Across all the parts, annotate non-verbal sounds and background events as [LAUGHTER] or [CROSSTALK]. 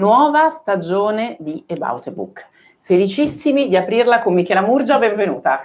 nuova stagione di About a Book. Felicissimi di aprirla con Michela Murgia, benvenuta.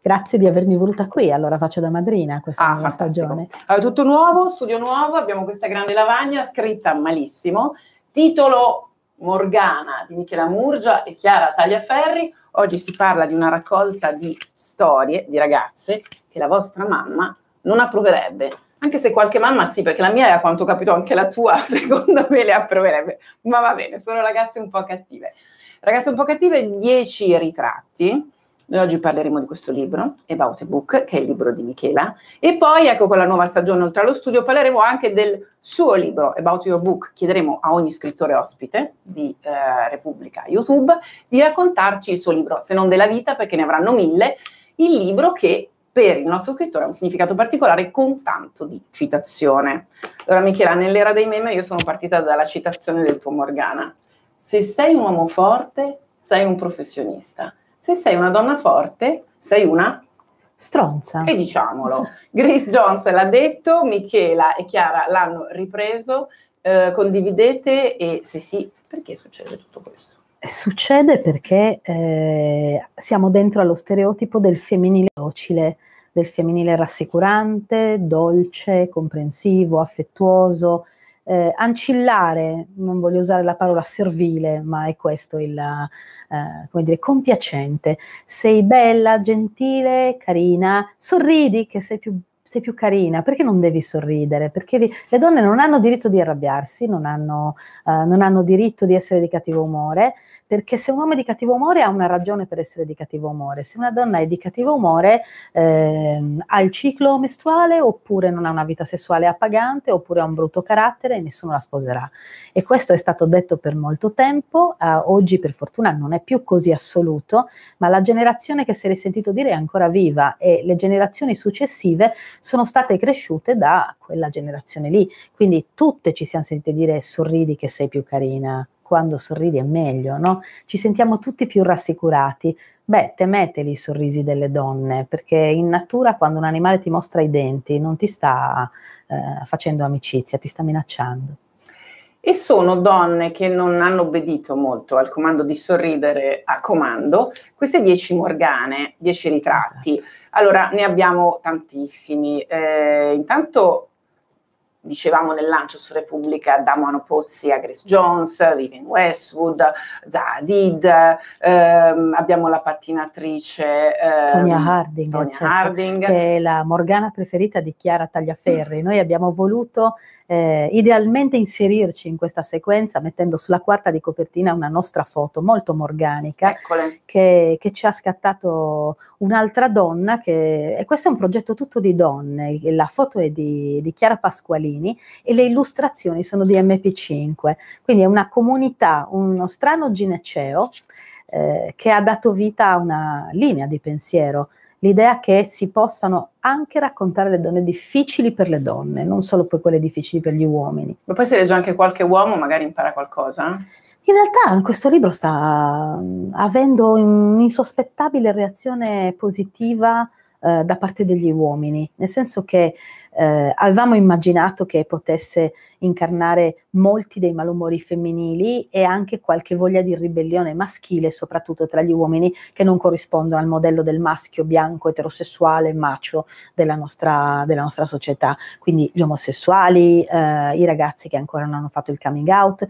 Grazie di avermi voluta qui, allora faccio da madrina questa ah, nuova fantastico. stagione. Allora, tutto nuovo, studio nuovo, abbiamo questa grande lavagna scritta malissimo, titolo Morgana di Michela Murgia e Chiara Tagliaferri. Oggi si parla di una raccolta di storie di ragazze che la vostra mamma non approverebbe anche se qualche mamma sì, perché la mia è a quanto ho capito anche la tua, [LAUGHS] secondo me le approverebbe. Ma va bene, sono ragazze un po' cattive. Ragazze un po' cattive, 10 ritratti. Noi oggi parleremo di questo libro, About a Book, che è il libro di Michela. E poi, ecco, con la nuova stagione oltre allo studio, parleremo anche del suo libro, About Your Book. Chiederemo a ogni scrittore ospite di eh, Repubblica YouTube di raccontarci il suo libro, se non della vita, perché ne avranno mille, il libro che per il nostro scrittore ha un significato particolare con tanto di citazione. Allora Michela, nell'era dei meme io sono partita dalla citazione del tuo Morgana. Se sei un uomo forte, sei un professionista. Se sei una donna forte, sei una stronza. E diciamolo, [LAUGHS] Grace Jones l'ha detto, Michela e Chiara l'hanno ripreso, eh, condividete e se sì, perché succede tutto questo? Succede perché eh, siamo dentro allo stereotipo del femminile docile, del femminile rassicurante, dolce, comprensivo, affettuoso, eh, ancillare, non voglio usare la parola servile, ma è questo il, eh, come dire, compiacente. Sei bella, gentile, carina, sorridi che sei più sei più carina, perché non devi sorridere? Perché vi... le donne non hanno diritto di arrabbiarsi, non hanno, uh, non hanno diritto di essere di cattivo umore, perché se un uomo è di cattivo umore ha una ragione per essere di cattivo umore, se una donna è di cattivo umore eh, ha il ciclo mestruale oppure non ha una vita sessuale appagante oppure ha un brutto carattere e nessuno la sposerà. E questo è stato detto per molto tempo, eh, oggi per fortuna non è più così assoluto, ma la generazione che si è risentito dire è ancora viva e le generazioni successive sono state cresciute da quella generazione lì, quindi tutte ci siamo sentite dire sorridi che sei più carina quando sorridi è meglio, no? Ci sentiamo tutti più rassicurati. Beh, temeteli i sorrisi delle donne, perché in natura quando un animale ti mostra i denti non ti sta eh, facendo amicizia, ti sta minacciando. E sono donne che non hanno obbedito molto al comando di sorridere a comando, queste dieci morgane, dieci ritratti. Esatto. Allora, ne abbiamo tantissimi. Eh, intanto dicevamo nel lancio su Repubblica, da Mano Pozzi a Grace Jones, Vivian Westwood, Zaha Hadid, ehm, abbiamo la pattinatrice ehm, Tonia Harding, Tonia certo, Harding. che è la Morgana preferita di Chiara Tagliaferri. Noi abbiamo voluto eh, idealmente inserirci in questa sequenza mettendo sulla quarta di copertina una nostra foto molto morganica che, che, ci ha scattato un'altra donna che, e questo è un progetto tutto di donne, la foto è di, di Chiara Pasquali bambini e le illustrazioni sono di MP5. Quindi è una comunità, uno strano gineceo eh, che ha dato vita a una linea di pensiero l'idea che si possano anche raccontare le donne difficili per le donne, non solo poi quelle difficili per gli uomini. Ma poi se legge anche qualche uomo magari impara qualcosa? Eh? In realtà questo libro sta mm, avendo un'insospettabile reazione positiva eh, da parte degli uomini, nel senso che eh, avevamo immaginato che potesse incarnare molti dei malumori femminili e anche qualche voglia di ribellione maschile, soprattutto tra gli uomini che non corrispondono al modello del maschio bianco, eterosessuale, macio della nostra, della nostra società. Quindi gli omosessuali, eh, i ragazzi che ancora non hanno fatto il coming out,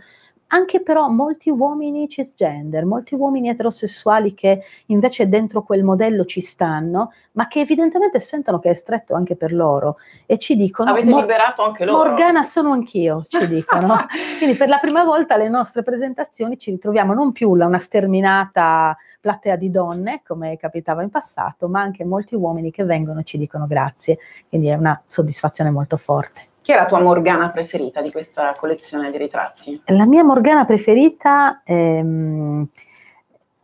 anche però molti uomini cisgender, molti uomini eterosessuali che invece dentro quel modello ci stanno, ma che evidentemente sentono che è stretto anche per loro e ci dicono... Avete liberato anche loro. Morgana sono anch'io, ci dicono. [LAUGHS] Quindi per la prima volta le nostre presentazioni ci ritroviamo non più una sterminata platea di donne, come capitava in passato, ma anche molti uomini che vengono e ci dicono grazie. Quindi è una soddisfazione molto forte. Chi è la tua Morgana preferita di questa collezione di ritratti? La mia Morgana preferita ehm,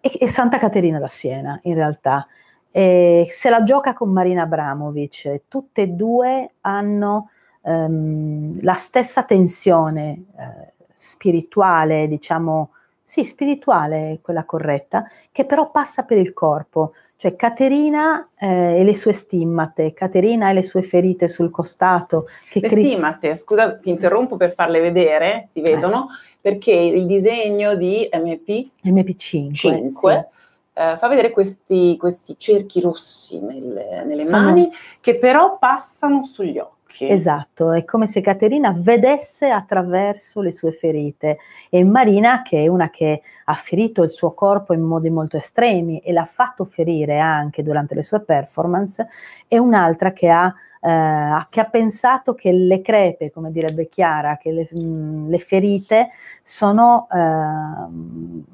è, è Santa Caterina da Siena, in realtà. E se la gioca con Marina Abramovic, tutte e due hanno ehm, la stessa tensione eh, spirituale, diciamo, sì, spirituale è quella corretta, che però passa per il corpo. Cioè Caterina eh, e le sue stimmate, Caterina e le sue ferite sul costato. Che le cri- stimmate, scusa ti interrompo per farle vedere, si vedono, eh. perché il disegno di MP, MP5 5, sì. Uh, fa vedere questi, questi cerchi rossi nel, nelle Sono. mani che però passano sugli occhi occhi. Esatto, è come se Caterina vedesse attraverso le sue ferite e Marina, che è una che ha ferito il suo corpo in modi molto estremi e l'ha fatto ferire anche durante le sue performance, è un'altra che ha Uh, che ha pensato che le crepe, come direbbe Chiara, che le, mh, mm, le ferite sono uh,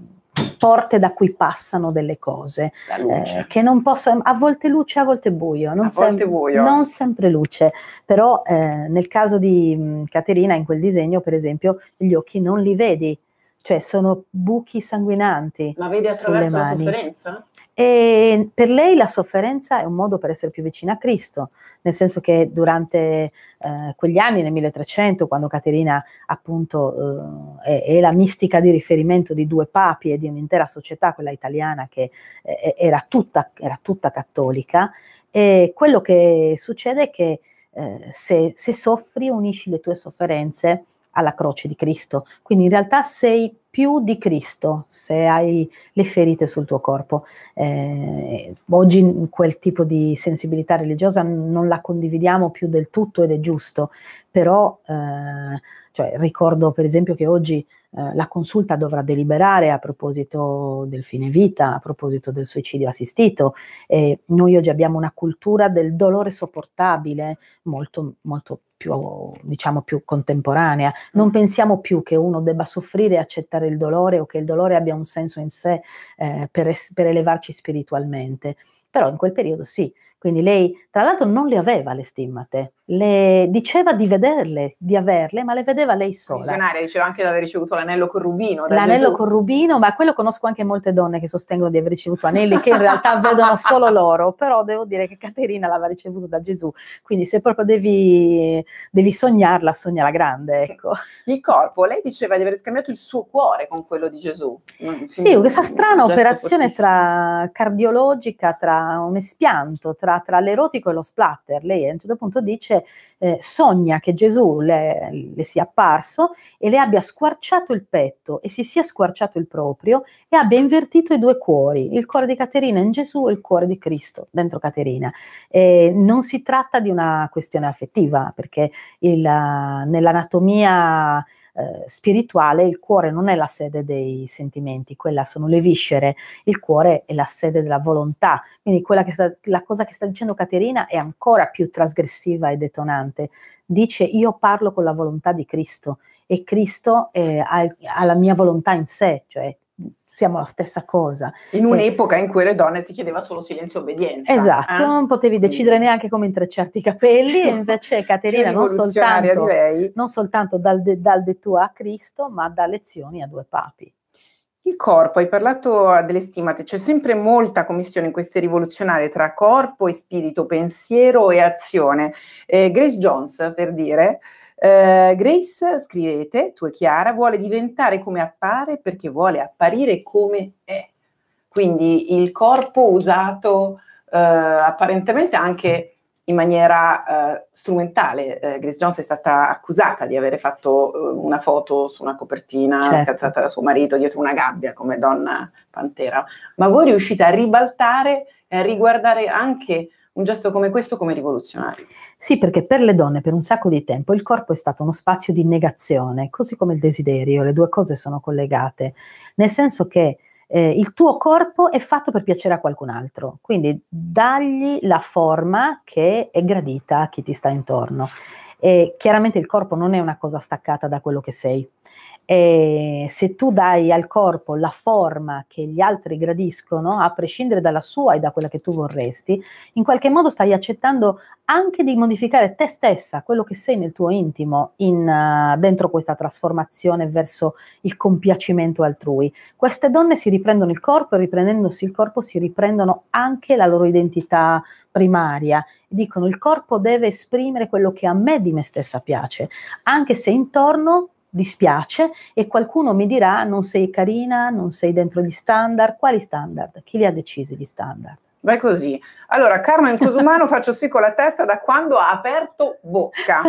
porte da cui passano delle cose, eh, che non possono, a volte luce, a volte buio, non, sem- volte buio. non sempre luce, però eh, nel caso di mh, Caterina in quel disegno per esempio gli occhi non li vedi, cioè sono buchi sanguinanti. Ma vedi attraverso la sofferenza? E per lei la sofferenza è un modo per essere più vicina a Cristo, nel senso che durante eh, quegli anni, nel 1300, quando Caterina appunto eh, è, è, la mistica di riferimento di due papi e di un'intera società, quella italiana che eh, era, tutta, era, tutta, cattolica, quello che succede è che eh, se, se soffri unisci le tue sofferenze alla croce di Cristo. Quindi in realtà sei più di Cristo se hai le ferite sul tuo corpo. Eh, oggi quel tipo di sensibilità religiosa non la condividiamo più del tutto ed è giusto, però eh, cioè, ricordo per esempio che oggi eh, la consulta dovrà deliberare a proposito del fine vita, a proposito del suicidio assistito. E noi oggi abbiamo una cultura del dolore sopportabile molto, molto più, diciamo, più contemporanea. Non mm. pensiamo più che uno debba soffrire e accettare il dolore o che il dolore abbia un senso in sé eh, per, per elevarci spiritualmente. Però in quel periodo sì, quindi lei, tra l'altro, non le aveva le stimmate, le diceva di vederle, di averle, ma le vedeva lei sola. Visionaria, diceva anche di aver ricevuto l'anello con rubino. L'anello Gesù. col rubino, ma quello conosco anche molte donne che sostengono di aver ricevuto anelli che in realtà vedono solo loro, però devo dire che Caterina l'aveva ricevuto da Gesù, quindi se proprio devi, devi sognarla, la grande. Ecco. Il corpo, lei diceva di aver scambiato il suo cuore con quello di Gesù. Mm, sì, questa strana operazione tra cardiologica, tra un espianto, tra tra, tra l'erotico e lo splatter. Lei a un certo punto dice, eh, sogna che Gesù le, le sia apparso e le abbia squarciato il petto e si sia squarciato il proprio e abbia invertito i due cuori, il cuore di Caterina in Gesù e il cuore di Cristo dentro Caterina. Eh, non si tratta di una questione affettiva perché il, nell'anatomia eh, spirituale il cuore non è la sede dei sentimenti, quella sono le viscere, il cuore è la sede della volontà. Quindi sta, la cosa che sta dicendo Caterina è ancora più trasgressiva e detonante. Dice io parlo con la volontà di Cristo e Cristo eh, ha, ha la mia volontà in sé, cioè siamo la stessa cosa. In un'epoca in cui le donne si chiedeva solo silenzio e obbedienza. Esatto, eh? non potevi decidere neanche come intrecciarti i capelli, e [LAUGHS] invece Caterina non soltanto, non soltanto, dal, de, dal de a Cristo, ma da lezioni a due papi. Il corpo, hai parlato ah, delle stimate, c'è sempre molta commissione in queste rivoluzionarie tra corpo e spirito, pensiero e azione. Eh, Grace Jones, per dire, eh, Grace, scrivete, tu e Chiara, vuole diventare come appare perché vuole apparire come è. Quindi il corpo usato eh, apparentemente anche in maniera eh, strumentale. Eh, Grace Jones è stata accusata di avere fatto eh, una foto su una copertina certo. scattata da suo marito dietro una gabbia come donna pantera. Ma voi riuscite a ribaltare e a riguardare anche un gesto come questo come rivoluzionario. Sì, perché per le donne per un sacco di tempo il corpo è stato uno spazio di negazione, così come il desiderio, le due cose sono collegate, nel senso che eh, il tuo corpo è fatto per piacere a qualcun altro, quindi dagli la forma che è gradita a chi ti sta intorno. E chiaramente il corpo non è una cosa staccata da quello che sei. E se tu dai al corpo la forma che gli altri gradiscono, a prescindere dalla sua e da quella che tu vorresti, in qualche modo stai accettando anche di modificare te stessa, quello che sei nel tuo intimo, in, uh, dentro questa trasformazione verso il compiacimento altrui. Queste donne si riprendono il corpo e riprendendosi il corpo si riprendono anche la loro identità primaria. Dicono il corpo deve esprimere quello che a me di me stessa piace, anche se intorno dispiace e qualcuno mi dirà non sei carina, non sei dentro gli standard, quali standard? Chi li ha decisi gli standard? Vai così. Allora, Carmen Cosumano, faccio sì con la testa da quando ha aperto bocca.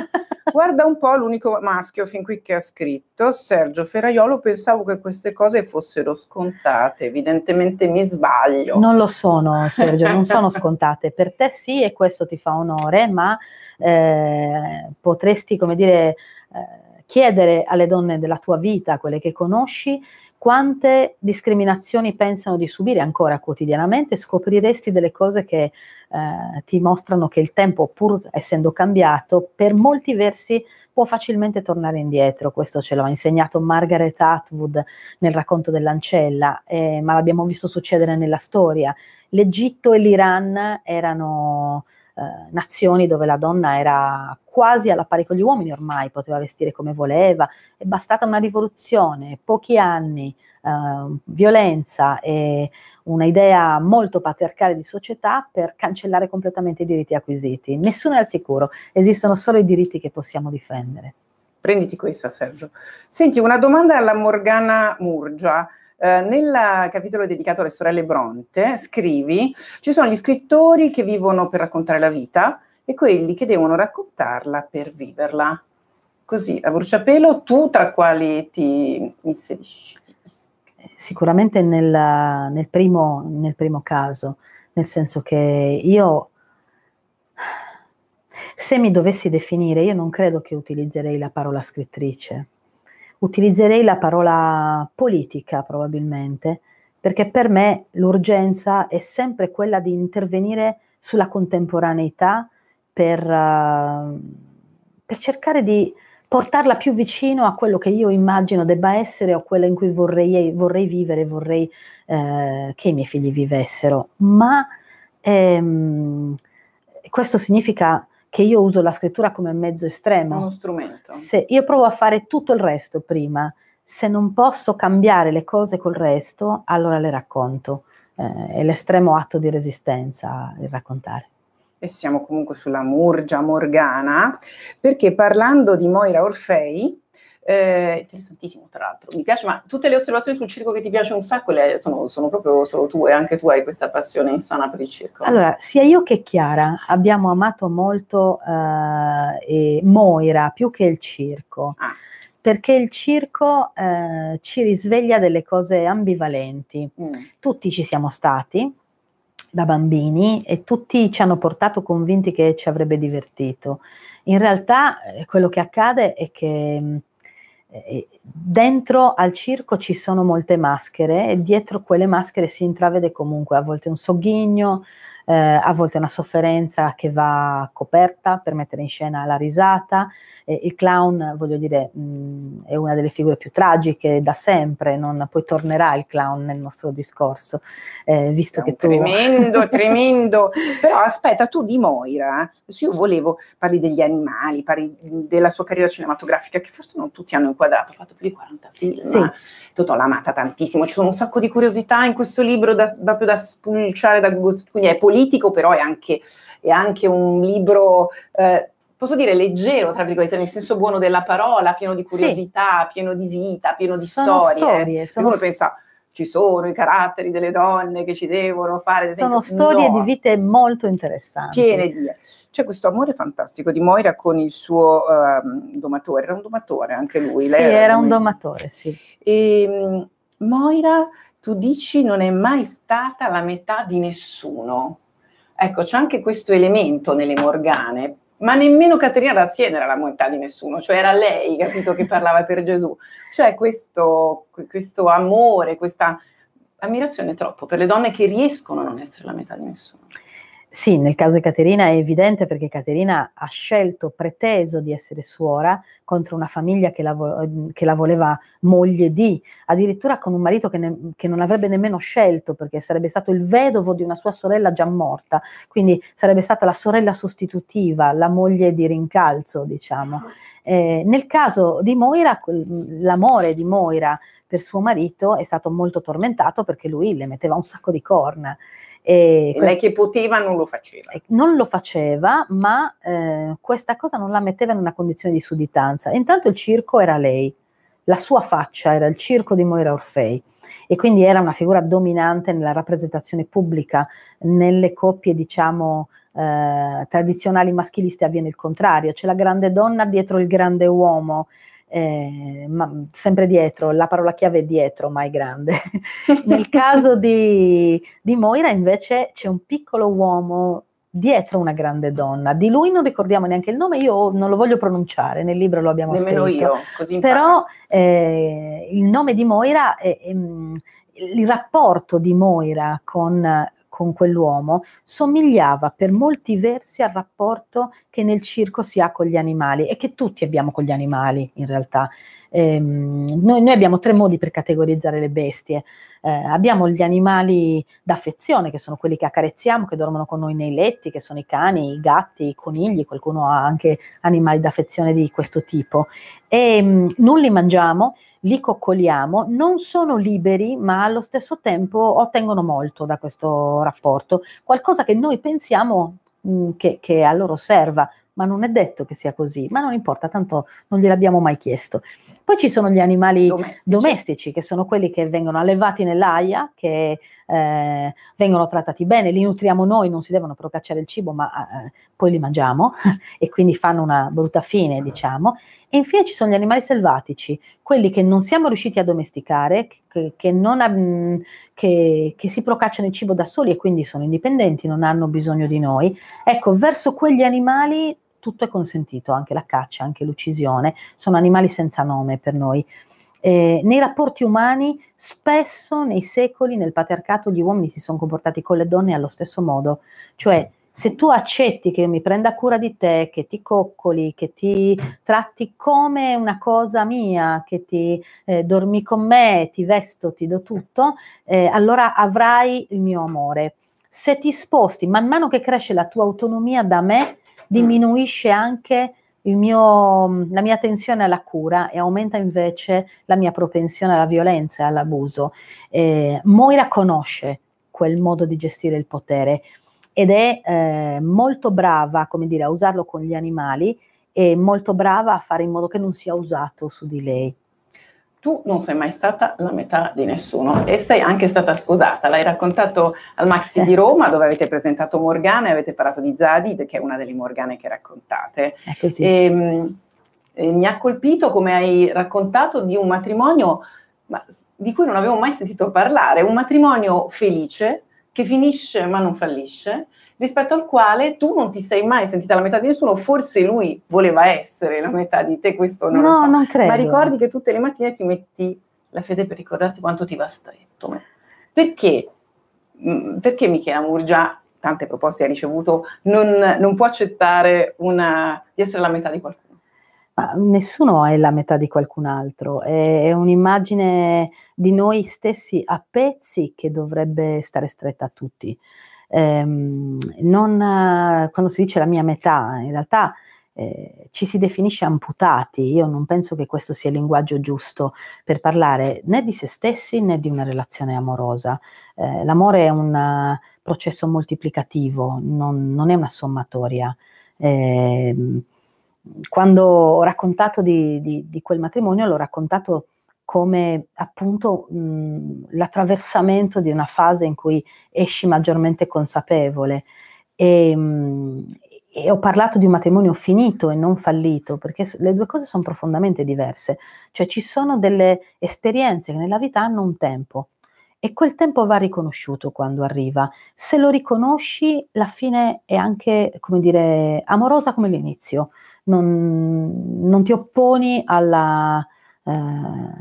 Guarda un po' l'unico maschio fin qui che ha scritto, Sergio Ferraiolo, pensavo che queste cose fossero scontate, evidentemente mi sbaglio. Non lo sono, Sergio, non sono scontate. Per te sì e questo ti fa onore, ma eh, potresti, come dire... Eh, chiedere alle donne della tua vita, quelle che conosci, quante discriminazioni pensano di subire ancora quotidianamente, scopriresti delle cose che eh, ti mostrano che il tempo, pur essendo cambiato, per molti versi può facilmente tornare indietro. Questo ce l'ha insegnato Margaret Atwood nel racconto dell'ancella, eh, ma l'abbiamo visto succedere nella storia. L'Egitto e l'Iran erano eh, nazioni dove la donna era quasi alla pari con gli uomini ormai, poteva vestire come voleva, è bastata una rivoluzione, pochi anni, eh, violenza e un'idea molto patriarcale di società per cancellare completamente i diritti acquisiti. Nessuno è al sicuro, esistono solo i diritti che possiamo difendere. Prenditi questa Sergio. Senti, una domanda alla Morgana Murgia. Eh, nel capitolo dedicato alle sorelle Bronte scrivi, ci sono gli scrittori che vivono per raccontare la vita e quelli che devono raccontarla per viverla. Così, a bruciapelo, tu tra quali ti inserisci? Sicuramente nel, nel, primo, nel primo caso, nel senso che io se mi dovessi definire, io non credo che utilizzerei la parola scrittrice, utilizzerei la parola politica probabilmente, perché per me l'urgenza è sempre quella di intervenire sulla contemporaneità per, uh, per cercare di portarla più vicino a quello che io immagino debba essere o quello in cui vorrei, vorrei vivere, vorrei eh, che i miei figli vivessero. Ma ehm, questo significa che io uso la scrittura come mezzo estremo. Uno strumento. Se io provo a fare tutto il resto prima, se non posso cambiare le cose col resto, allora le racconto. Eh, è l'estremo atto di resistenza il raccontare e siamo comunque sulla Murgia Morgana, perché parlando di Moira Orfei eh, interessantissimo, tra l'altro, mi piace, ma tutte le osservazioni sul circo che ti piace un sacco sono, sono, proprio solo tue, anche tu hai questa passione insana per il circo. Allora, sia io che Chiara abbiamo amato molto eh, Moira più che il circo. Ah perché il circo eh, ci risveglia delle cose ambivalenti. Mm. Tutti ci siamo stati da bambini e tutti ci hanno portato convinti che ci avrebbe divertito. In realtà eh, quello che accade è che mm, eh, dentro al circo ci sono molte maschere e dietro quelle maschere si intravede comunque a volte un sogghigno, eh, a volte è una sofferenza che va coperta per mettere in scena la risata. Eh, il clown, voglio dire, mh, mm, è una delle figure più tragiche da sempre, non, poi tornerà il clown nel nostro discorso, eh, visto che tu... Tremendo, [LAUGHS] tremendo, però aspetta, tu di Moira, eh, io volevo, parli degli animali, parli mm, della sua carriera cinematografica, che forse non tutti hanno inquadrato, ha fatto più di 40 film, sì. Totò l'ha amata tantissimo, ci sono un sacco di curiosità in questo libro da, proprio da spulciare, da, quindi è politico politico, però è anche, è anche un libro... Eh, posso dire leggero, tra virgolette, nel senso buono della parola, pieno di curiosità, sì. pieno di vita, pieno di sono storie. Eh. storie sono... uno pensa, ci sono i caratteri delle donne che ci devono fare. Esempio, sono storie no. di vite molto interessanti. Piene di. C'è questo amore fantastico di Moira con il suo um, domatore. Era un domatore anche lui. Sì, lei era, era un lui. domatore, sì. E, ehm, Moira, tu dici, non è mai stata la metà di nessuno. Ecco, c'è anche questo elemento nelle Morgane, ma nemmeno Caterina da Rassiena era la montà di nessuno, cioè era lei, capito, che parlava per Gesù. Cioè questo, questo amore, questa ammirazione troppo per le donne che riescono a non essere la metà di nessuno. Sì, nel caso di Caterina è evidente perché Caterina ha scelto, preteso di essere suora contro una famiglia che la, vo- ehm, che la voleva moglie di, addirittura con un marito che, ne- che, non avrebbe nemmeno scelto perché sarebbe stato il vedovo di una sua sorella già morta, quindi sarebbe stata la sorella sostitutiva, la moglie di rincalzo, diciamo. Eh, nel caso di Moira, l'amore di Moira per suo marito è stato molto tormentato perché lui le metteva un sacco di corna e lei che poteva non lo faceva. Non lo faceva, ma eh, questa cosa non la metteva in una condizione di sudditanza. Intanto il circo era lei, la sua faccia era il circo di Moira Orfei e quindi era una figura dominante nella rappresentazione pubblica, nelle coppie diciamo eh, tradizionali maschiliste avviene il contrario, c'è la grande donna dietro il grande uomo, eh, ma mm, sempre dietro, la parola chiave è dietro, ma è grande. [LAUGHS] Nel caso di, di Moira invece c'è un piccolo uomo dietro una grande donna. Di lui non ricordiamo neanche il nome, io non lo voglio pronunciare, nel libro lo abbiamo Nemmeno scritto. io, così Però eh, il nome di Moira, è, è, mm, il rapporto di Moira con con quell'uomo somigliava per molti versi al rapporto che nel circo si ha con gli animali e che tutti abbiamo con gli animali in realtà. Ehm, noi, noi, abbiamo tre modi per categorizzare le bestie. Eh, abbiamo gli animali d'affezione, che sono quelli che accarezziamo, che dormono con noi nei letti, che sono i cani, i gatti, i conigli, qualcuno ha anche animali d'affezione di questo tipo. E, ehm, mh, non li mangiamo, li coccoliamo, non sono liberi, ma allo stesso tempo ottengono molto da questo rapporto, qualcosa che noi pensiamo mh, mm, che, che a loro serva, ma non è detto che sia così, ma non importa, tanto non gliel'abbiamo mai chiesto. Poi ci sono gli animali domestici, domestici che sono quelli che vengono allevati nell'aia, che eh, vengono trattati bene, li nutriamo noi, non si devono procacciare il cibo, ma eh, poi li mangiamo [LAUGHS] e quindi fanno una brutta fine, diciamo. E infine ci sono gli animali selvatici, quelli che non siamo riusciti a domesticare, che, che, non, mm, che, che, si procacciano il cibo da soli e quindi sono indipendenti, non hanno bisogno di noi. Ecco, verso quegli animali tutto è consentito, anche la caccia, anche l'uccisione, sono animali senza nome per noi. Eh, nei rapporti umani, spesso nei secoli, nel patriarcato, gli uomini si sono comportati con le donne allo stesso modo, cioè se tu accetti che io mi prenda cura di te, che ti coccoli, che ti tratti come una cosa mia, che ti eh, dormi con me, ti vesto, ti do tutto, eh, allora avrai il mio amore. Se ti sposti, man mano che cresce la tua autonomia da me, diminuisce anche mio, la mia tensione alla cura e aumenta invece la mia propensione alla violenza e all'abuso. Eh, Moira conosce quel modo di gestire il potere ed è eh, molto brava come dire, a usarlo con gli animali e molto brava a fare in modo che non sia usato su di lei tu non sei mai stata la metà di nessuno e sei anche stata sposata. L'hai raccontato al Maxi di eh. Roma dove avete presentato Morgana e avete parlato di Zadid, che è una delle Morgane che raccontate. È così. E, ehm, e eh, mi ha colpito come hai raccontato di un matrimonio ma, di cui non avevo mai sentito parlare, un matrimonio felice che finisce ma non fallisce, rispetto al quale tu non ti sei mai sentita la metà di nessuno, forse lui voleva essere la metà di te, questo non no, lo so. Non credo. Ma ricordi che tutte le mattine ti metti la fede per ricordarti quanto ti va stretto. Perché? Mm, perché Michela Murgia, tante proposte ha ricevuto, non, non può accettare una, di essere la metà di qualcuno? nessuno è la metà di qualcun altro, è, un'immagine di noi stessi a pezzi che dovrebbe stare stretta a tutti ehm, non, quando si dice la mia metà, in realtà eh, ci si definisce amputati. Io non penso che questo sia il linguaggio giusto per parlare né di se stessi né di una relazione amorosa. Eh, l'amore è un eh, processo moltiplicativo, non, non è una sommatoria. Eh, quando ho raccontato di, di, di, quel matrimonio, l'ho raccontato come appunto mh, mm, l'attraversamento di una fase in cui esci maggiormente consapevole. E, mh, mm, e ho parlato di un matrimonio finito e non fallito, perché le due cose sono profondamente diverse. Cioè ci sono delle esperienze che nella vita hanno un tempo e quel tempo va riconosciuto quando arriva. Se lo riconosci, la fine è anche, come dire, amorosa come l'inizio. Non, non ti opponi alla, eh,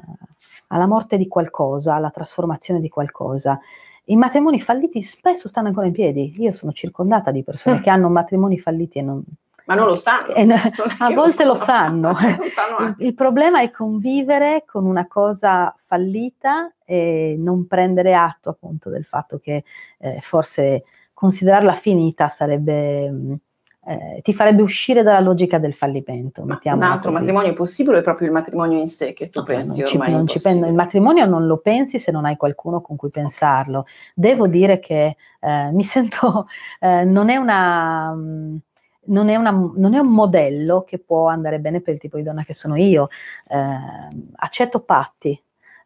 alla morte di qualcosa, alla trasformazione di qualcosa. I matrimoni falliti spesso stanno ancora in piedi. Io sono circondata di persone che hanno matrimoni falliti e non... Ma non lo sanno. [LAUGHS] a volte lo, sanno. [LAUGHS] Lo sanno. il, il, problema è convivere con una cosa fallita e non prendere atto appunto del fatto che eh, forse considerarla finita sarebbe mm, eh, ti farebbe uscire dalla logica del fallimento. Ma un altro così. matrimonio possibile è proprio il matrimonio in sé che tu no, pensi non ci, non ci penso, Il matrimonio non lo pensi se non hai qualcuno con cui pensarlo. Devo dire che eh, mi sento, eh, non è una... Mh, mm, non è, una, non è, un modello che può andare bene per il tipo di donna che sono io. Eh, accetto patti,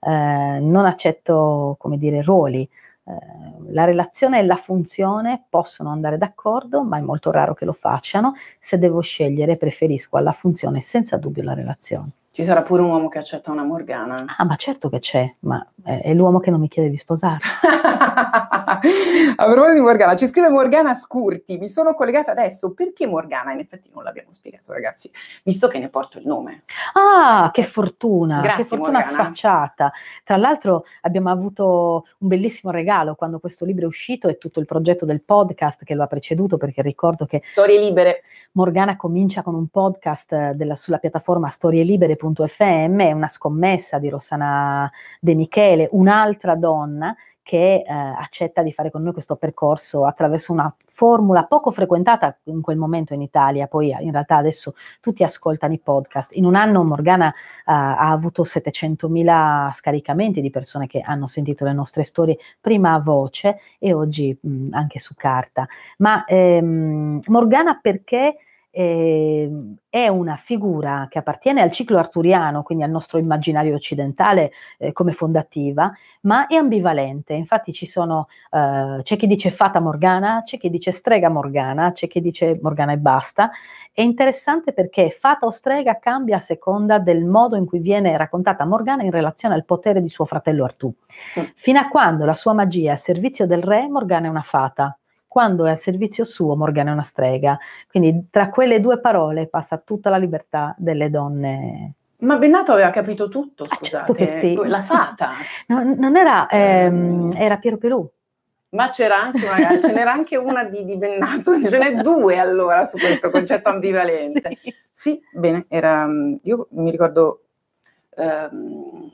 eh, non accetto, come dire, ruoli. Ehm, la relazione e la funzione possono andare d'accordo, ma è molto raro che lo facciano. Se devo scegliere, preferisco alla funzione senza dubbio la relazione. Ci sarà pure un uomo che accetta una Morgana. Ah, ma certo che c'è, ma eh, è l'uomo che non mi chiede di sposare. [LAUGHS] A proposito di Morgana, ci scrive Morgana Scurti, mi sono collegata adesso, perché Morgana? In effetti non l'abbiamo spiegato ragazzi, visto che ne porto il nome. Ah, che fortuna, Grazie, che fortuna Morgana. sfacciata. Tra l'altro abbiamo avuto un bellissimo regalo quando questo libro è uscito e tutto il progetto del podcast che lo ha preceduto, perché ricordo che... Storie libere. Morgana comincia con un podcast eh, della, sulla piattaforma Storie libere Corriere.fm è una scommessa di Rossana De Michele, un'altra donna che eh, accetta di fare con noi questo percorso attraverso una formula poco frequentata in quel momento in Italia, poi eh, in realtà adesso tutti ascoltano i podcast. In un anno Morgana eh, ha avuto 700.000 scaricamenti di persone che hanno sentito le nostre storie prima a voce e oggi mh, mm, anche su carta. Ma ehm, Morgana perché eh, è una figura che appartiene al ciclo arturiano, quindi al nostro immaginario occidentale eh, come fondativa, ma è ambivalente. Infatti ci sono, eh, c'è chi dice fata Morgana, c'è chi dice strega Morgana, c'è chi dice Morgana e basta. È interessante perché fata o strega cambia a seconda del modo in cui viene raccontata Morgana in relazione al potere di suo fratello Artù. Mm. Fino a quando la sua magia è a servizio del re, Morgana è una fata quando è a servizio suo Morgana è una strega. Quindi tra quelle due parole passa tutta la libertà delle donne ma Bennato aveva capito tutto, scusate, ah, certo sì. Eh, la fata. [LAUGHS] No, non era, ehm, ehm, era Piero Pelù. Ma c'era anche una, ce n'era anche una di, di, Bennato, [LAUGHS] ce n'è due allora su questo concetto ambivalente. [LAUGHS] Sì, sì bene, era, io mi ricordo ehm,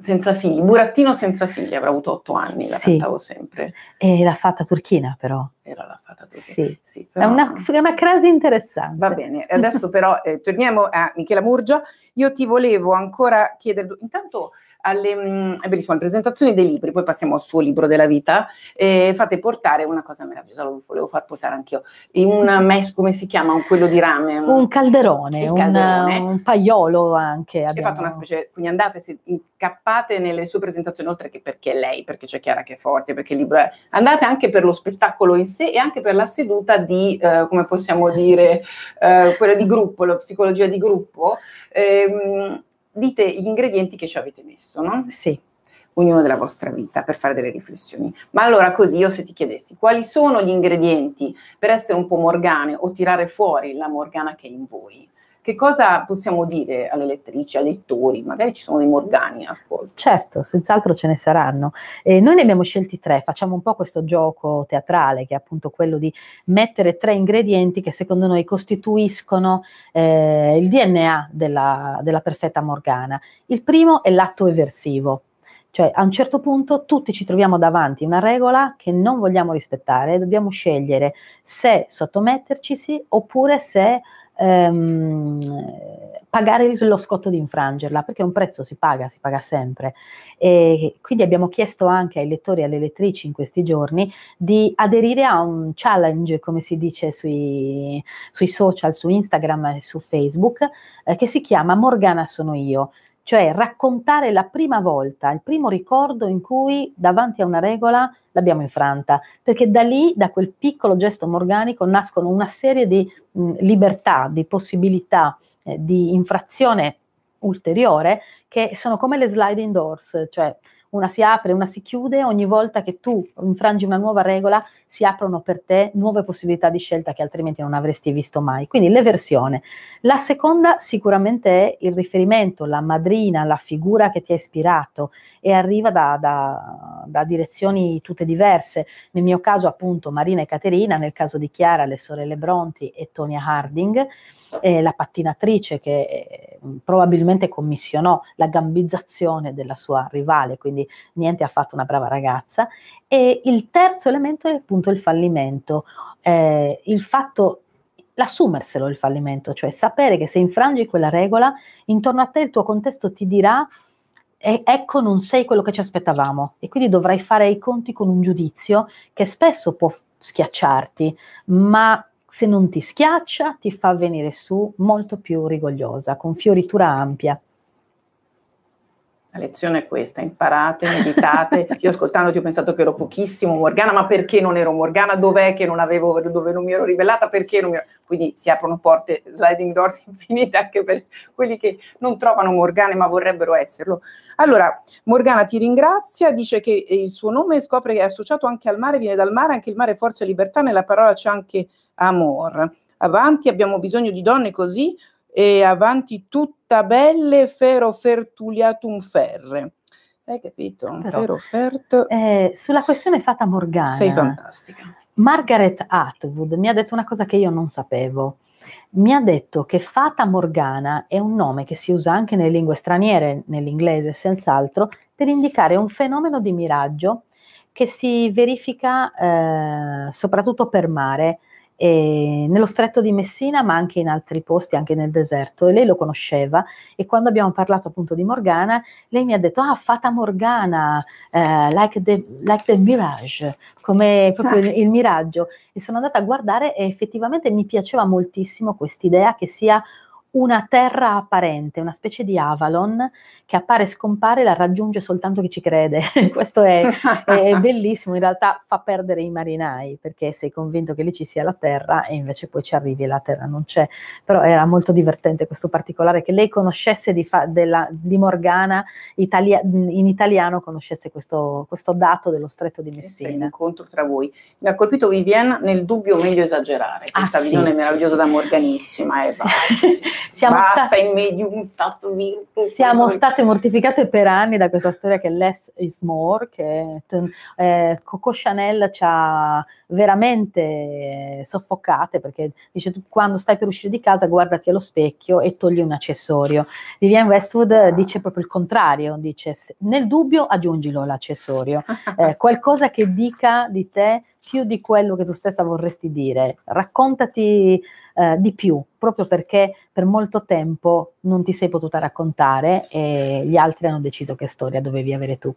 senza figli, burattino senza figli, avrà avuto otto anni, la sì. cantavo sempre. E l'ha fatta turchina però. Era la fata turchina, sì. sì però... È una, una crasi interessante. Va bene, adesso però eh, torniamo a Michela Murgia. Io ti volevo ancora chiedere, intanto alle, mm, eh, alle presentazioni dei libri, poi passiamo al suo libro della vita, eh, fate portare una cosa meravigliosa, lo volevo far portare anch'io, un mes, come si chiama, un quello di rame? Un calderone, calderone. Un, un, paiolo anche. Abbiamo... fatto una specie, quindi andate, incappate nelle sue presentazioni, oltre che perché lei, perché c'è Chiara che è forte, perché il libro è, andate anche per lo spettacolo in sé e anche per la seduta di, eh, come possiamo dire, eh, quella di gruppo, la psicologia di gruppo. Ehm, dite gli ingredienti che ci avete messo, no? Sì. Ognuno della vostra vita per fare delle riflessioni. Ma allora così io se ti chiedessi quali sono gli ingredienti per essere un po' morgane o tirare fuori la morgana che è in voi, che cosa possiamo dire alle lettrici, ai lettori? Magari ci sono dei Morgani al colpo. Certo, senz'altro ce ne saranno. Eh, noi ne abbiamo scelti tre, facciamo un po' questo gioco teatrale che è appunto quello di mettere tre ingredienti che secondo noi costituiscono eh, il DNA della, della perfetta Morgana. Il primo è l'atto eversivo, cioè, a un certo punto tutti ci troviamo davanti una regola che non vogliamo rispettare, e dobbiamo scegliere se sottomettercisi oppure se ehm, pagare lo scotto di infrangerla, perché un prezzo si paga, si paga sempre. E quindi abbiamo chiesto anche ai lettori e alle lettrici in questi giorni di aderire a un challenge, come si dice sui, sui social, su Instagram e su Facebook, eh, che si chiama Morgana sono io cioè raccontare la prima volta, il primo ricordo in cui davanti a una regola l'abbiamo infranta, perché da lì, da quel piccolo gesto morganico, nascono una serie di mh, libertà, di possibilità, eh, di infrazione ulteriore che sono come le sliding doors, cioè una si apre, una si chiude, ogni volta che tu infrangi una nuova regola si aprono per te nuove possibilità di scelta che altrimenti non avresti visto mai. Quindi l'eversione. La seconda sicuramente è il riferimento, la madrina, la figura che ti ha ispirato e arriva da, da, da direzioni tutte diverse. Nel mio caso appunto Marina e Caterina, nel caso di Chiara le sorelle Bronti e Tonia Harding eh, la pattinatrice che eh, probabilmente commissionò la gambizzazione della sua rivale, quindi niente ha fatto una brava ragazza. E il terzo elemento è appunto il fallimento, eh, il fatto l'assumerselo il fallimento, cioè sapere che se infrangi quella regola, intorno a te il tuo contesto ti dirà e ecco non sei quello che ci aspettavamo e quindi dovrai fare i conti con un giudizio che spesso può schiacciarti, ma se non ti schiaccia, ti fa venire su molto più rigogliosa, con fioritura ampia. La lezione è questa, imparate, meditate. Io ascoltando ti ho pensato che ero pochissimo Morgana, ma perché non ero Morgana? Dov'è che non avevo, dove non mi ero ribellata? Perché non mi ero... Quindi si aprono porte, sliding doors [LAUGHS] infinite anche per quelli che non trovano Morgane ma vorrebbero esserlo. Allora, Morgana ti ringrazia, dice che il suo nome scopre che è associato anche al mare, viene dal mare, anche il mare forza e libertà, nella parola c'è anche amor. Avanti abbiamo bisogno di donne così e avanti tutta belle fero fertuliatum ferre. Hai capito? Però, fero fert. Eh, sulla questione fata Morgana. Sei fantastica. Margaret Atwood mi ha detto una cosa che io non sapevo. Mi ha detto che Fata Morgana è un nome che si usa anche nelle lingue straniere, nell'inglese senz'altro, per indicare un fenomeno di miraggio che si verifica eh, soprattutto per mare, eh, nello stretto di Messina, ma anche in altri posti, anche nel deserto. E lei lo conosceva. E quando abbiamo parlato appunto di Morgana, lei mi ha detto: Ah, Fata Morgana, eh, like, the, like, the, Mirage, come proprio il, il miraggio. E sono andata a guardare e effettivamente mi piaceva moltissimo quest'idea che sia una terra apparente, una specie di Avalon che appare e scompare, la raggiunge soltanto chi ci crede. [LAUGHS] Questo è, è, bellissimo, in realtà fa perdere i marinai perché sei convinto che lì ci sia la terra e invece poi ci arrivi e la terra non c'è. Però era molto divertente questo particolare che lei conoscesse di, fa, della, di Morgana Italia, in italiano, conoscesse questo, questo, dato dello stretto di Messina. Sì, l'incontro tra voi. Mi ha colpito Vivienne nel dubbio meglio esagerare, ah, questa ah, visione sì, meravigliosa sì. da Morganissima. Eva. Sì. [LAUGHS] Siamo Basta state, in medium stato virtus. Siamo state mortificate per anni da questa storia che less is more, che eh, Coco Chanel ci ha veramente soffocate perché dice tu quando stai per uscire di casa guardati allo specchio e togli un accessorio. Vivienne Westwood dice proprio il contrario, dice nel dubbio aggiungilo l'accessorio, [LAUGHS] eh, qualcosa che dica di te più di quello che tu stessa vorresti dire, raccontati eh, di più, proprio perché per molto tempo non ti sei potuta raccontare e gli altri hanno deciso che storia dovevi avere tu.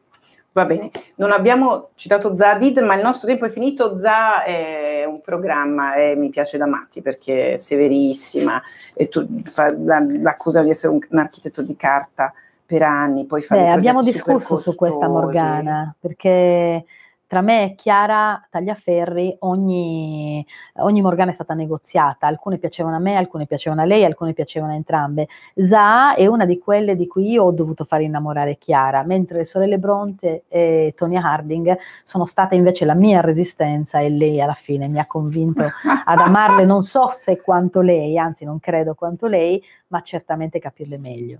Va bene, non abbiamo citato Zadid, ma il nostro tempo è finito. Za è un programma e eh, mi piace da matti perché è severissima, e tu, fa, l'accusa di essere un, un architetto di carta per anni, poi fa Beh, abbiamo discusso su questa Morgana, perché tra me e Chiara Tagliaferri ogni, ogni, Morgana è stata negoziata, alcune piacevano a me, alcune piacevano a lei, alcune piacevano a entrambe. Zaha è una di quelle di cui io ho dovuto far innamorare Chiara, mentre le sorelle Bronte e Tonia Harding sono state invece la mia resistenza e lei alla fine mi ha convinto [LAUGHS] ad amarle, non so se quanto lei, anzi non credo quanto lei, ma certamente capirle meglio.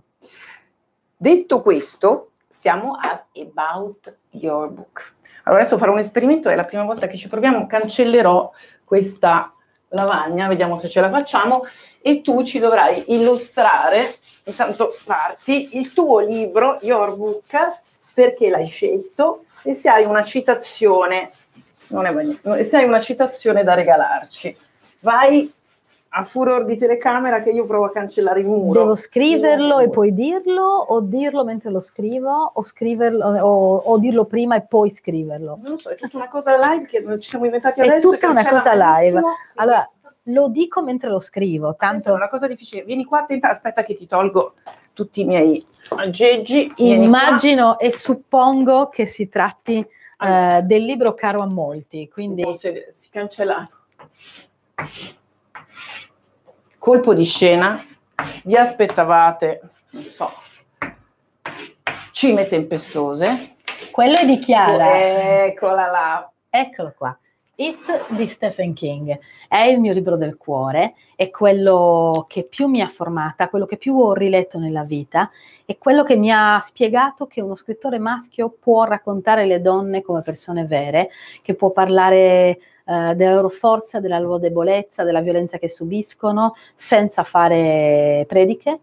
Detto questo, siamo a About Your Book. Allora adesso farò un esperimento, è la prima volta che ci proviamo, cancellerò questa lavagna, vediamo se ce la facciamo, e tu ci dovrai illustrare, intanto parti, il tuo libro, Your Book, perché l'hai scelto e se hai una citazione, non è bagno, se hai una citazione da regalarci. Vai a furor di telecamera che io provo a cancellare i muri. Devo scriverlo e poi dirlo, o dirlo mentre lo scrivo, o, scriverlo, o, o dirlo prima e poi scriverlo? Non lo so, è tutta una cosa live che ci siamo inventati adesso. È tutta una cosa live. Allora, lo dico mentre lo scrivo. Tanto... È una cosa difficile. Vieni qua, attenta, aspetta che ti tolgo tutti i miei aggeggi. Immagino qua. e suppongo che si tratti eh, allora. eh, del libro caro a molti. Quindi... Si cancella colpo di scena, vi aspettavate, non so, cime tempestose. Quello è di Chiara. Eccola là. Eccolo qua. It di Stephen King è il mio libro del cuore, è quello che più mi ha formata, quello che più ho riletto nella vita, è quello che mi ha spiegato che uno scrittore maschio può raccontare le donne come persone vere, che può parlare eh, della loro forza, della loro debolezza, della violenza che subiscono, senza fare prediche.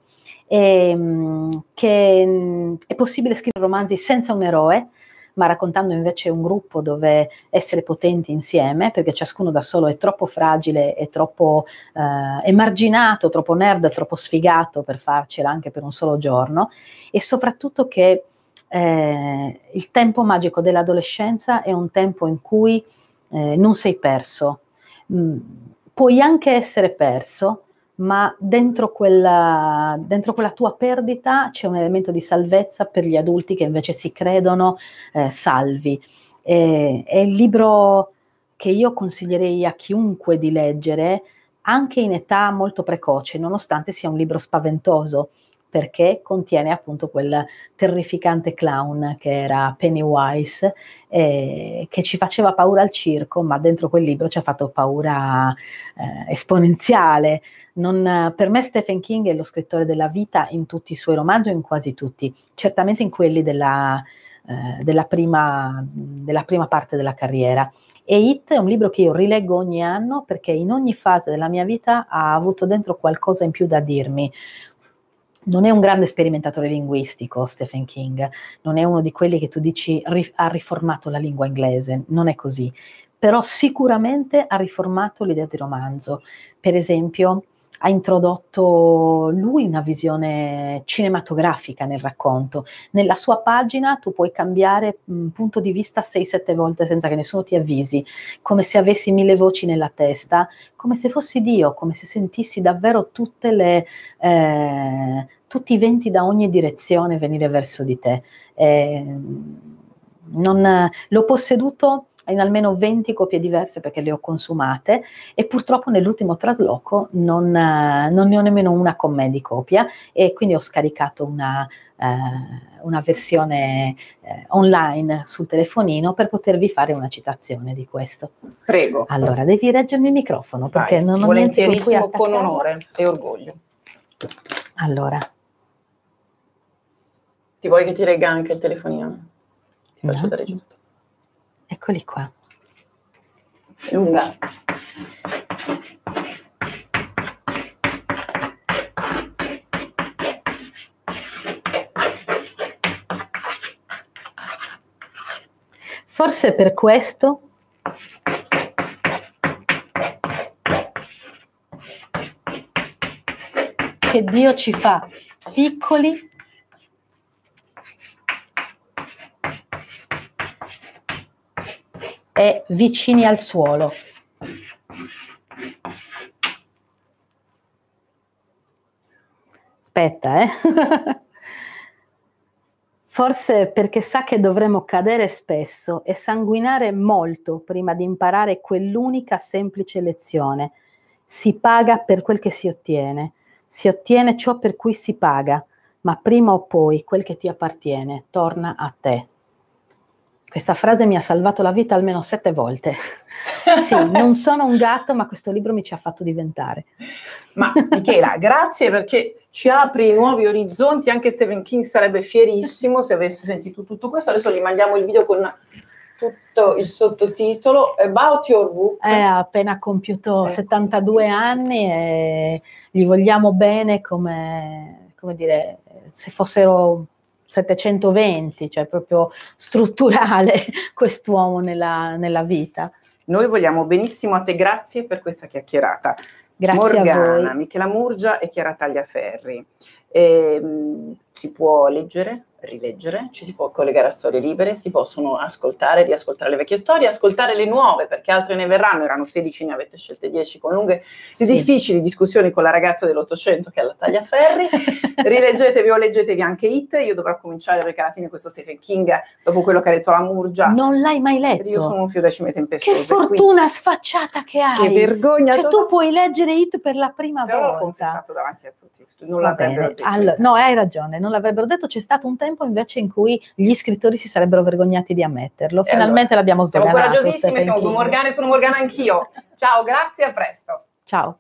E, ehm, mh, che mh, è possibile scrivere romanzi senza un eroe, ma raccontando invece un gruppo dove essere potenti insieme, perché ciascuno da solo è troppo fragile, è troppo eh, emarginato, troppo nerd, troppo sfigato per farcela anche per un solo giorno, e soprattutto che eh, il tempo magico dell'adolescenza è un tempo in cui eh, non sei perso. Mm, puoi anche essere perso, ma dentro quella, dentro quella, tua perdita c'è un elemento di salvezza per gli adulti che invece si credono eh, salvi. E, eh, è il libro che io consiglierei a chiunque di leggere, anche in età molto precoce, nonostante sia un libro spaventoso perché contiene appunto quel terrificante clown che era Pennywise, eh, che ci faceva paura al circo, ma dentro quel libro ci ha fatto paura eh, esponenziale. Non, per me Stephen King è lo scrittore della vita in tutti i suoi romanzi, in quasi tutti, certamente in quelli della, eh, della, prima, della prima parte della carriera. E It è un libro che io rileggo ogni anno perché in ogni fase della mia vita ha avuto dentro qualcosa in più da dirmi non è un grande sperimentatore linguistico Stephen King, non è uno di quelli che tu dici ri- ha riformato la lingua inglese, non è così, però sicuramente ha riformato l'idea di romanzo. Per esempio, ha introdotto lui una visione cinematografica nel racconto. Nella sua pagina tu puoi cambiare mh, punto di vista 6-7 volte senza che nessuno ti avvisi, come se avessi mille voci nella testa, come se fossi Dio, come se sentissi davvero le, eh, tutti i venti da ogni direzione venire verso di te. Eh, non, l'ho posseduto in almeno 20 copie diverse perché le ho consumate e purtroppo nell'ultimo trasloco non, eh, non ne ho nemmeno una con me di copia e quindi ho scaricato una, eh, una versione eh, online sul telefonino per potervi fare una citazione di questo. Prego. Allora, devi reggermi il microfono perché Vai, non ho niente con cui attaccare. con onore e orgoglio. Allora. Ti vuoi che ti regga anche il telefonino? Ti no. faccio dare giù. Eccoli qua. lunga. Forse per questo che Dio ci fa piccoli e vicini al suolo. Aspetta, eh. [LAUGHS] Forse perché sa che dovremo cadere spesso e sanguinare molto prima di imparare quell'unica semplice lezione. Si paga per quel che si ottiene, si ottiene ciò per cui si paga, ma prima o poi quel che ti appartiene torna a te. Questa frase mi ha salvato la vita almeno sette volte. [LAUGHS] sì, non sono un gatto, ma questo libro mi ci ha fatto diventare. Ma Michela, grazie perché ci apri nuovi orizzonti, anche Stephen King sarebbe fierissimo se avesse sentito tutto questo. Adesso gli mandiamo il video con tutto il sottotitolo About Your Book. Ha appena compiuto 72 anni e gli vogliamo bene come, come dire, se fossero 720, cioè proprio strutturale [LAUGHS] quest'uomo nella, nella vita. Noi vogliamo benissimo a te, grazie per questa chiacchierata. Grazie Morgana, Michela Murgia e Chiara Tagliaferri. E, ehm, si può leggere rileggere, ci si può collegare a storie libere, si possono ascoltare, riascoltare le vecchie storie, ascoltare le nuove, perché altre ne verranno, erano 16, ne avete scelte 10 con lunghe sì. difficili discussioni con la ragazza dell'Ottocento che è alla Tagliaferri. [LAUGHS] Rileggetevi o leggetevi anche It, io dovrò cominciare perché alla fine questo Stephen King, dopo quello che ha detto la Murgia... Non l'hai mai letto? Io sono un fiodacime tempestoso. Che fortuna quindi, sfacciata che hai! Che vergogna! Cioè tu puoi leggere It per la prima Però volta. Però l'ho confessato davanti a tutti, non l'avrebbero detto. All- no, hai ragione, non l'avrebbero detto, c'è stato un tempo tempo invece in cui gli scrittori si sarebbero vergognati di ammetterlo. Eh, Finalmente allora, l'abbiamo sdoganato. Siamo coraggiosissime, siamo due Morgane, sono Morgana anch'io. Ciao, grazie, a presto. Ciao.